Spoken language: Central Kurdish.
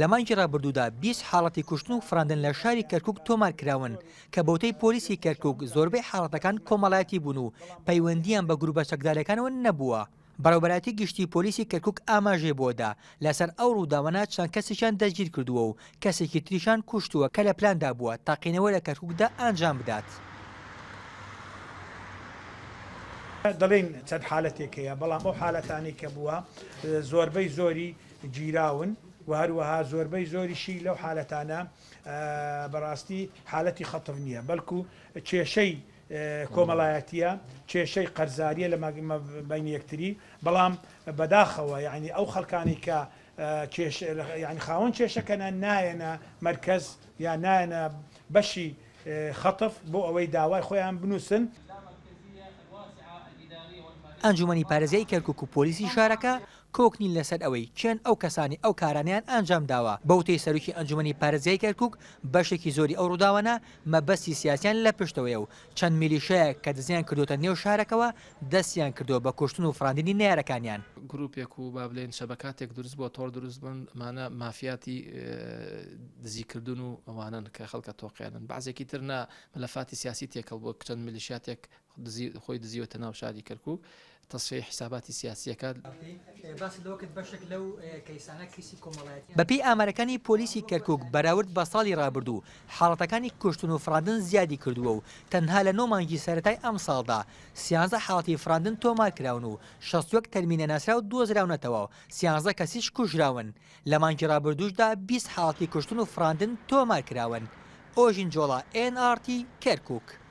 لەمانجی ڕابردوودا 20 حاڵەتی کوشتن و فراندن لە شاری کەرکک تۆمار کراون کە بەوتەی پۆلیسی کەرکک زۆربەی حاڵەتەکان کۆمەڵایەتی بوون و پەیوەندیان بە گروبە چەکدارەکانەوە نەبووە. بەڕوبەتی گشتی پۆلیسی کەرکک ئاماژێ بۆدا لەسەر ئەو ڕووداوەنا چەند کەسێکیان دەستگیر کردووە و کەسێکی تریشان کوشتووە کە لە پلاندا بووە تاقینەوە لە کەرککدا ئەنجام بدات. دەڵێن چەند حالەتێکەیە بەڵام ئەو حالەتانی کە بووە زۆربەی زۆری گیراون و هەروەها زۆربەی زۆریشی لەو حالەتانە بەڕاستی حالەتی خەتف نییە بەڵکو کێشەی کۆمەڵایەتە کێشەی قەرزاریە لە بین یەکتری بەڵام بەداخەوە یعنی ئەو خەکانی کە ینی خاوەن کێشەکەنە نایەنە مرکز یا نایەنە بەشی خەتف بۆ ئەوەی داوای خۆیان بنووسن. ئەنجومنی پارێزیای کەرکک و پۆلیسی شارەکە کۆکنین لەسەر ئەوەی چێن ئەو کەسانی ئەو کارانیان ئەنجام داوە بەوتەی سەرکی ئەنجومی پارێزیای کەرکک بەشێکی زۆری ئەو ڕووداوانە مەبەستی سیاسیان لە پشتەوەی و چەند میلیشەیە کە دزیان کردوتە نێو شارەکەەوە دەستیان کردو بە کوشتن و فراندنی نارەکانیان گروپێک و با بڵێن شەبکاتێک دروست بۆ تۆر دروست بن مانە مافیاتی دزیکردن و ئەوانن کە خەڵکە تۆقیانن بعضێکی ترنا مەلەفاتی سیاسی تێکەڵ بۆ چەند میلیشاتێک خۆی دزیوەتە ناو شاری کەرکک تەسفی حیساباتی سیاسیەکە بەپی ئامارەکانی پۆلیسی کەرکک بەراورد بە ساڵی رابرردوو حاڵەتەکانی کوشتن و فراندن زیادی کردووە و تەنها لە نۆمانگی سەتای ئەم ساڵدا سیانزە حڵاتی فراندن تۆمار کراون و 16 تەرمینە ناسرا و دۆزراونەتەوە سیانزە کەسیش کوژراون لە مانگی رابرردوشدا 20 حاڵی کوشتن و فراندن تۆمار کراون. ئۆژین جۆڵە NRT کەرکک.